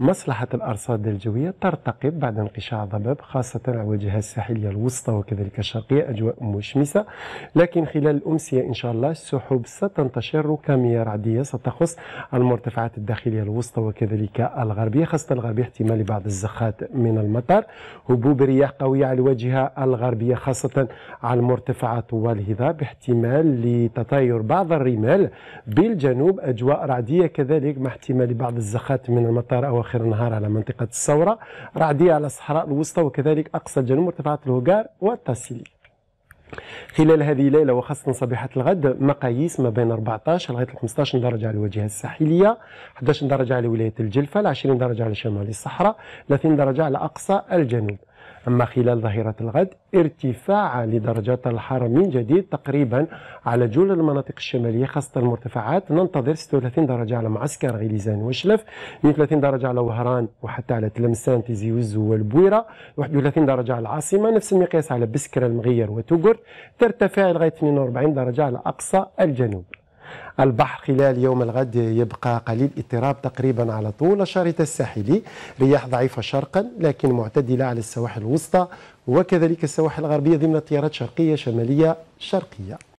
مصلحة الأرصاد الجوية ترتقب بعد انقشاع ضباب خاصة على الواجهة الساحلية الوسطى وكذلك الشرقية أجواء مشمسة لكن خلال الأمسية إن شاء الله السحب ستنتشر كمياه رعدية ستخص المرتفعات الداخلية الوسطى وكذلك الغربية خاصة الغربية احتمال بعض الزخات من المطر هبوب رياح قوية على الواجهة الغربية خاصة على المرتفعات والهضاب باحتمال لتطاير بعض الرمال بالجنوب أجواء رعدية كذلك مع احتمال بعض الزخات من المطر أو وخير النهار على منطقة الثورة رعدية على الصحراء الوسطى وكذلك أقصى الجنوب مرتفعات الهجار والتسليم خلال هذه الليلة وخاصة صبيحة الغد مقاييس ما بين 14 لغاية 15 درجة على الواجهة الساحلية 11 درجة على ولاية الجلفة 20 درجة على شمال الصحراء 30 درجة على أقصى الجنوب أما خلال ظهيرة الغد ارتفاع لدرجات الحرارة من جديد تقريبا على جل المناطق الشمالية خاصة المرتفعات ننتظر 36 درجة على معسكر غليزان وشلف 32 درجة على وهران وحتى على تلمسان تيزي وزو والبويرة 31 درجة على العاصمة نفس المقياس على بسكرة المغير وتوغرت ترتفع لغاية 42 درجة على أقصى الجنوب البحر خلال يوم الغد يبقى قليل اضطراب تقريبا على طول الشريط الساحلي رياح ضعيفة شرقا لكن معتدلة على السواحل الوسطى وكذلك السواحل الغربية ضمن تيارات شرقية شمالية شرقية